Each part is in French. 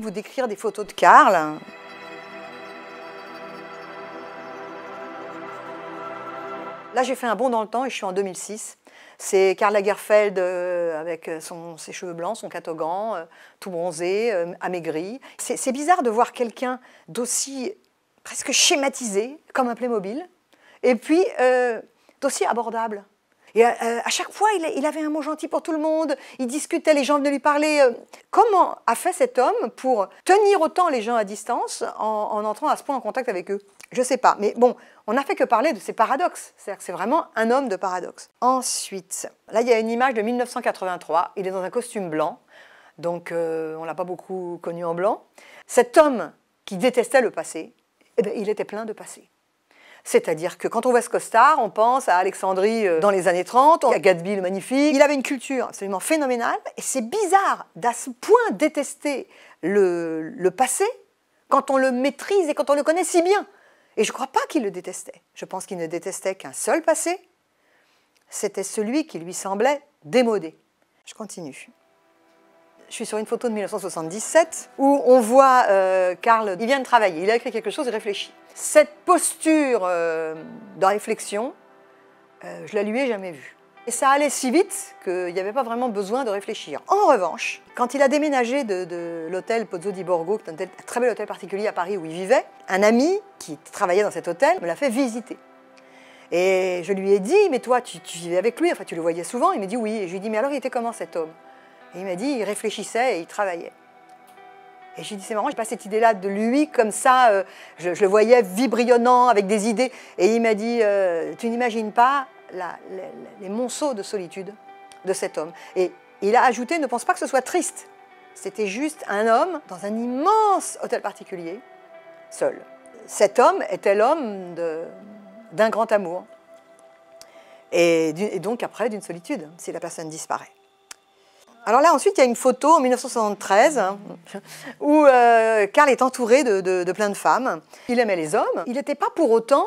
vous décrire des photos de Karl. Là, j'ai fait un bond dans le temps et je suis en 2006. C'est Karl Lagerfeld euh, avec ses cheveux blancs, son catogan, euh, tout bronzé, euh, amaigri. C'est bizarre de voir quelqu'un d'aussi presque schématisé, comme un Playmobil, et puis d'aussi abordable. Et euh, euh, à, chaque fois, il, avait un mot gentil pour tout le monde, il discutait, les gens venaient lui parler. Euh. Comment a fait cet homme pour tenir autant les gens à distance en, entrant à ce point en contact avec eux Je ne sais pas. Mais bon, on n'a fait que parler de ses paradoxes. C'est-à-dire que c'est vraiment un homme de paradoxe. Ensuite, là, il y a une image de 1983. Il est dans un costume blanc, donc on ne l'a pas beaucoup connu en blanc. Cet homme qui détestait le passé, eh ben, il était plein de passé. C'est-à-dire que quand on voit ce costard, on pense à Alexandrie euh, dans les années 30, à Gatsby le magnifique. Il avait une culture absolument phénoménale et c'est bizarre d'à ce point détester le, le passé quand on le maîtrise et quand on le connaît si bien. Et je ne crois pas qu'il le détestait. Je pense qu'il ne détestait qu'un seul passé. C'était celui qui lui semblait démodé. Je continue je suis sur une photo de 1977 où on voit euh, Karl, il vient de travailler, il a écrit quelque chose, il réfléchit. Cette posture euh, de réflexion, euh, je la lui ai jamais vue. Et ça allait si vite qu'il n'y avait pas vraiment besoin de réfléchir. En revanche, quand il a déménagé de, l'hôtel Pozzo di Borgo, qui est un, très bel hôtel particulier à Paris où il vivait, un ami qui travaillait dans cet hôtel me l'a fait visiter. Et je lui ai dit, mais toi, tu, tu, vivais avec lui, enfin, tu le voyais souvent. Il m'a dit oui. Et je lui ai dit, mais alors, il était comment cet homme et il m'a dit, il réfléchissait et il travaillait. Et j'ai dit, c'est marrant, j'ai pas cette idée-là de lui comme ça. Euh, je, le voyais vibrillonnant avec des idées. Et il m'a dit, euh, tu n'imagines pas les monceaux de solitude de cet homme. Et il a ajouté, ne pense pas que ce soit triste. C'était juste un homme dans un immense hôtel particulier, seul. Cet homme était l'homme d'un grand amour. et donc après d'une solitude, si la personne disparaît. Alors là, ensuite, il y a une photo en 1973 hein, où euh, Karl est entouré de, plein de femmes. Il aimait les hommes. Il n'était pas pour autant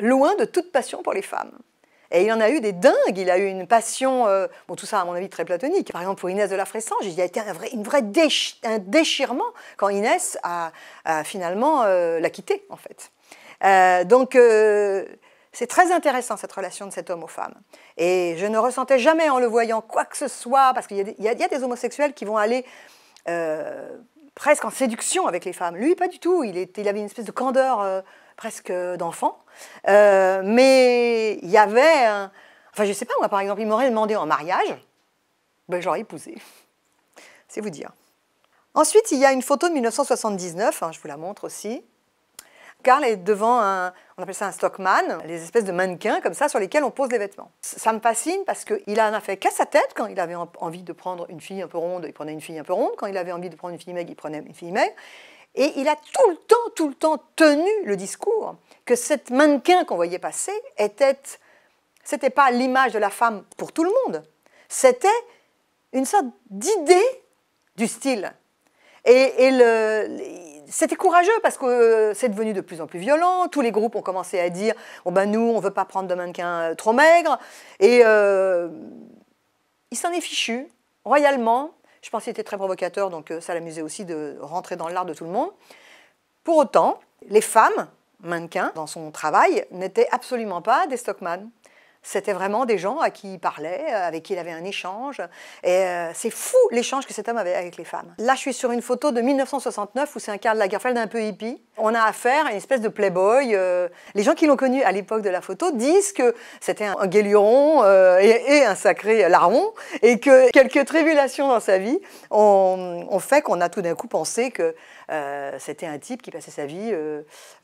loin de toute passion pour les femmes. Et il en a eu des dingues. Il a eu une passion, euh, bon, tout ça à mon avis très platonique. Par exemple, pour Inès de la Fressange, il y a été un vrai, une vraie déchirement quand Inès a, finalement euh, l'a quitté, en fait. donc c'est très intéressant cette relation de cet homme aux femmes. Et je ne ressentais jamais en le voyant quoi que ce soit, parce qu'il y, a des homosexuels qui vont aller euh, presque en séduction avec les femmes. Lui, pas du tout. Il, avait une espèce de candeur euh, presque d'enfant. Euh, mais il y avait... Enfin, je ne sais pas, moi, par exemple, il m'aurait demandé en mariage, ben, j'aurais épousé. C'est vous dire. Ensuite, il y a une photo de 1979, hein, je vous la montre aussi, Karl est devant un, on appelle ça un stockman, les espèces de mannequins comme ça sur lesquels on pose les vêtements. Ça me fascine parce qu'il en a fait qu'à sa tête quand il avait envie de prendre une fille un peu ronde, il prenait une fille un peu ronde, quand il avait envie de prendre une fille maigre, il prenait une fille maigre. Et il a tout le temps, tout le temps tenu le discours que cette mannequin qu'on voyait passer était, c'était pas l'image de la femme pour tout le monde, c'était une sorte d'idée du style. et le, c'était courageux parce que euh, c'est devenu de plus en plus violent. Tous les groupes ont commencé à dire bon ben nous, on ne veut pas prendre de mannequins euh, trop maigres. Et euh, il s'en est fichu royalement. Je pense qu'il était très provocateur, donc ça l'amusait aussi de rentrer dans l'art de tout le monde. Pour autant, les femmes mannequins dans son travail n'étaient absolument pas des Stockman. C'était vraiment des gens à qui il parlait, euh, avec qui il avait un échange. Et euh, c'est fou l'échange que cet homme avait avec les femmes. Là, je suis sur une photo de 1969 où c'est un Karl Lagerfeld un peu hippie. On a affaire à une espèce de playboy. Euh. les gens qui l'ont connu à l'époque de la photo disent que c'était un guélieron et, un sacré larron et que quelques tribulations dans sa vie ont, fait qu'on a tout d'un coup pensé que c'était un type qui passait sa vie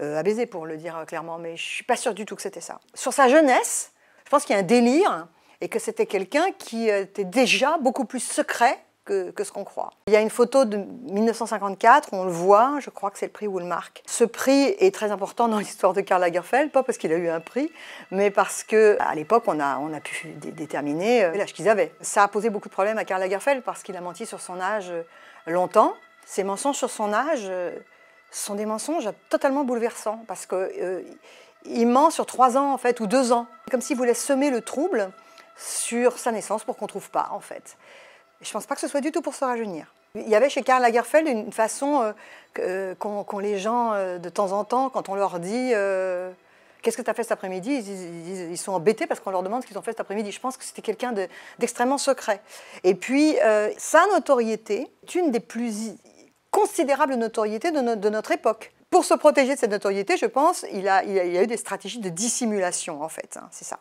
à baiser, pour le dire clairement. Mais je suis pas sûre du tout que c'était ça. Sur sa jeunesse, je pense qu'il y a un délire et que c'était quelqu'un qui était déjà beaucoup plus secret que, ce qu'on croit. Il y a une photo de 1954, on le voit, je crois que c'est le prix Woolmark. Ce prix est très important dans l'histoire de Karl Lagerfeld, pas parce qu'il a eu un prix, mais parce que à l'époque, on a, on a pu déterminer euh, l'âge qu'ils avaient. Ça a posé beaucoup de problèmes à Karl Lagerfeld parce qu'il a menti sur son âge euh, longtemps. Ces mensonges sur son âge euh, sont des mensonges totalement bouleversants parce que il ment sur trois ans en fait, ou deux ans. Comme s'il voulait semer le trouble sur sa naissance pour qu'on ne trouve pas en fait. Je ne pense pas que ce soit du tout pour se rajeunir. Il y avait chez Karl Lagerfeld une façon euh, euh, qu'on les gens euh, de temps en temps, quand on leur dit Qu'est-ce que tu as fait cet après-midi ils, sont embêtés parce qu'on leur demande ce qu'ils ont fait cet après-midi. Je pense que c'était quelqu'un d'extrêmement secret. Et puis, sa notoriété est une des plus considérables notoriétés de notre époque pour se protéger de cette notoriété, je pense, il, a, il, y a eu des stratégies de dissimulation, en fait. Hein, c'est ça.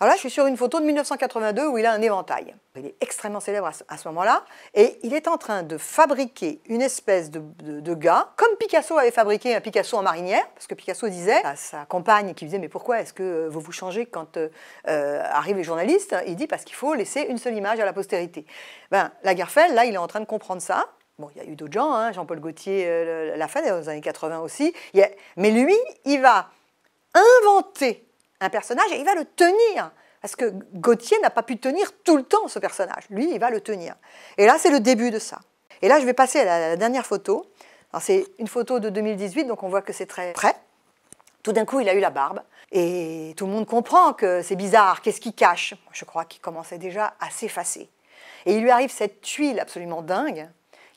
Alors là, je suis sur une photo de 1982 où il a un éventail. Il est extrêmement célèbre à ce moment-là. Et il est en train de fabriquer une espèce de, gars, comme Picasso avait fabriqué un Picasso en marinière, parce que Picasso disait à sa compagne qui disait Mais pourquoi est-ce que vous vous changez quand euh, arrivent les journalistes Il dit Parce qu'il faut laisser une seule image à la postérité. Ben, Lagerfeld, là, il est en train de comprendre ça. Bon, il y a eu d'autres gens, hein, Jean-Paul Gaultier euh, l'a fait dans les années 80 aussi. Mais lui, il va inventer un personnage et il va le tenir. Parce que Gauthier n'a pas pu tenir tout le temps ce personnage. Lui, il va le tenir. Et là, c'est le début de ça. Et là, je vais passer à la, dernière photo. C'est une photo de 2018, donc on voit que c'est très près. Tout d'un coup, il a eu la barbe. Et tout le monde comprend que c'est bizarre. Qu'est-ce qu'il cache Je crois qu'il commençait déjà à s'effacer. Et il lui arrive cette tuile absolument dingue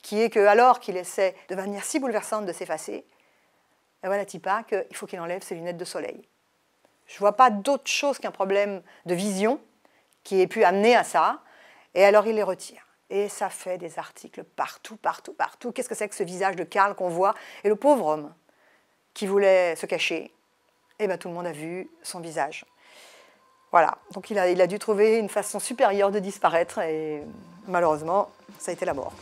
qui est que alors qu'il essaie de manière si bouleversante de s'effacer, ben voilà il faut qu'il enlève ses lunettes de soleil. Je ne vois pas d'autre chose qu'un problème de vision qui ait pu amener à ça, et alors il les retire. Et ça fait des articles partout, partout, partout. Qu'est-ce que c'est que ce visage de Karl qu'on voit Et le pauvre homme qui voulait se cacher, eh ben, tout le monde a vu son visage. Voilà, donc il a dû trouver une façon supérieure de disparaître et malheureusement, ça a été la mort.